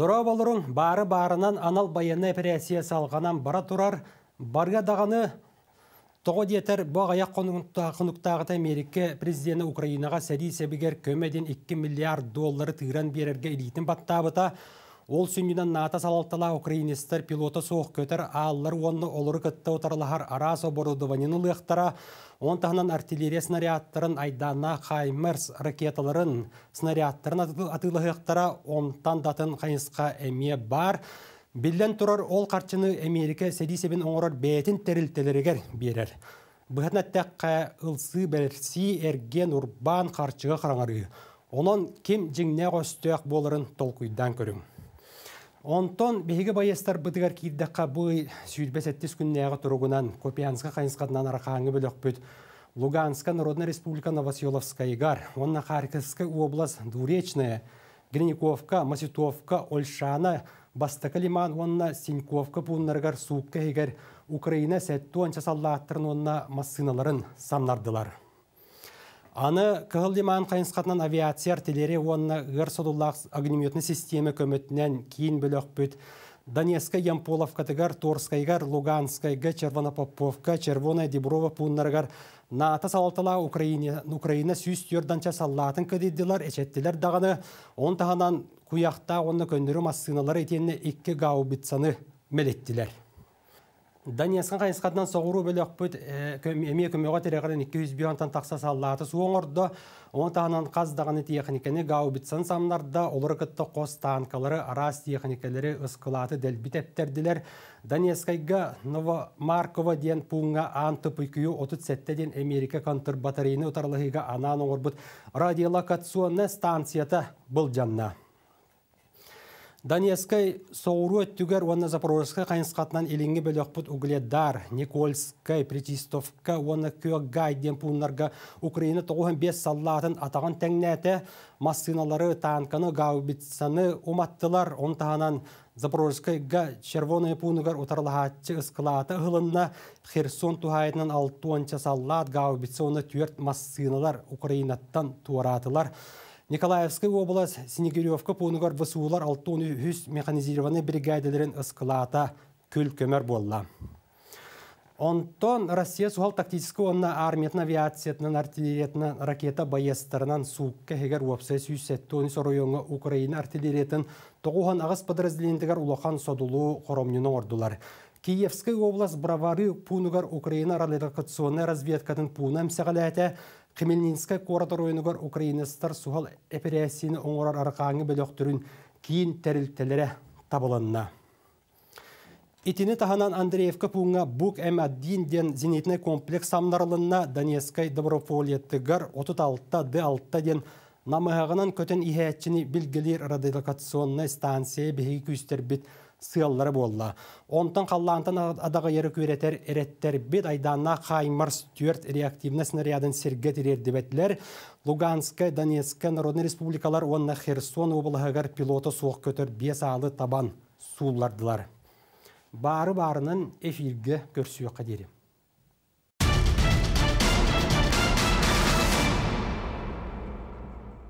Дұра болырың бары барынан анал баяны операция салғанан бара тұрар, барға дағаны тұғы детер бұғая құнықтағыта Америка президенті Украинаға сәдей сәбігер көмеден 2 миллиард доллары тұғыран берерге елейтін баттабыта, Ол сүнгінен ната салалтыла украинистер пилоты соқ көтер аллар онны олыр кытты отарлахар арас оборудованиені ұлықтыра, он тағынан артиллерия снарядтарын айдана хаймерс ракеталарын снарядтарын атылығықтара онтан датын қайынсқа әме бар. Білден тұрар ол қарчыны Америка себін оңырар бәтін тәрілтелерігер берер. Бұғатнаттаққа ұлсы бәлірсі әрген урбан Оның кем жиңне қостық болырын толқұйдан Онтон беге байыстар бұдығар кейдіққа бұй сүйірбес әттес күннеға тұрғынан Копиянсқа қайынсқадынан арқаңы бөлік бүт. Луганска Народная Республика Новоселовская игар, онна Харьковская область Дуречная, Гринниковка Маситовка, Ольшана, Бастака лиман, онна Синьковка пуннаргар, Сукка игар, Украина сәтті онча саллаттырын онна массыналарын самнардылар. Аны кыл деман қайынсқатынан авиация артиллерия онына ғырсудуллақ агнеметіні системі көмітінен кейін бөлөк бүт. Донецка, Ямполовка, Торскайғар, Торскайгар, Луганскайга, Червонопоповка, Червоная, Деброва, Пуннаргар. НАТО салатала Украина, Украина сүйіс түрданча салатын көдеділер, әчеттілер дағаны, он тағанан қуяқта оны көндіру масыналары етені екі бітсаны мәлеттілер. Даниясқан қайысқадан соғыру бөлі өкпөт әме э, көмеға терегірін 200 бионтан тақса саллаты суын ұрды. он тағынан қаздағаны тиехінікені гаубитсан самларда олар күтті қос танкалары арас техникелері ұсқылаты дел битептердилер. Данияскайға Новомаркова ден пуңға анты 30 сәттеден Америка контр батарейіні ұтарлығыға анан оңырбыт станцията бұл Донецкай соуру өттүгер онна Запорожской қайынсқатынан елінге бөліқпұт Угледар, Никольскай, Притистовка, онна Күйогайден пунларға Украина тоғын бес саллатын атаған тәңнәті масиналары, танканы, гаубитсаны уматтылар, онтағанан Запорожскайга червоные пунугар утарлахатчы ысқылаты ғылынна Херсон 6 алтуанча саллат гаубитсаны 4 массыналар Украинаттан туаратылар. Николаевский область Синегиревка пунгар высулар 6 хүс механизированный бригадилерин ысқылата күл көмір болла. Онтон Россия сухал тактического онна армиятна авиациятнан артиллериятнан ракета боестарынан суукка хегер уапсай сүйсетті оны соройоңа Украина артиллериятын тоғухан ағыс подразделендігер улахан содулу хоромнюны ордулар. Киевская область бравары пунугар Украина радиолокационная разведкатын пунам сәғаләте Кемелнинская коратор ойнугар украинистар сухал операцияны оңорар арқаңы бөлөктүрүн кейін тәрилтелере табылынна. Итини таханан Андреевка пунга бук М1 ден зенитный комплекс самнарлынна Донецкай Добропольеттыгар 36-та 6 ден намыһағынан көтен иһәтчини білгілер радиолокационная станция күстер бит болды, болла. Онтан қаллантан адаға ері көретер әреттер бет айданна қаймар стюарт реактивна снарядын сергет ердебетлер. Луганская, Донецка, Народный республикалар онна Херсон облығығар пилоты соқ көтер бес алы табан сулардылар. бары барының эфирге көрсуе қадері.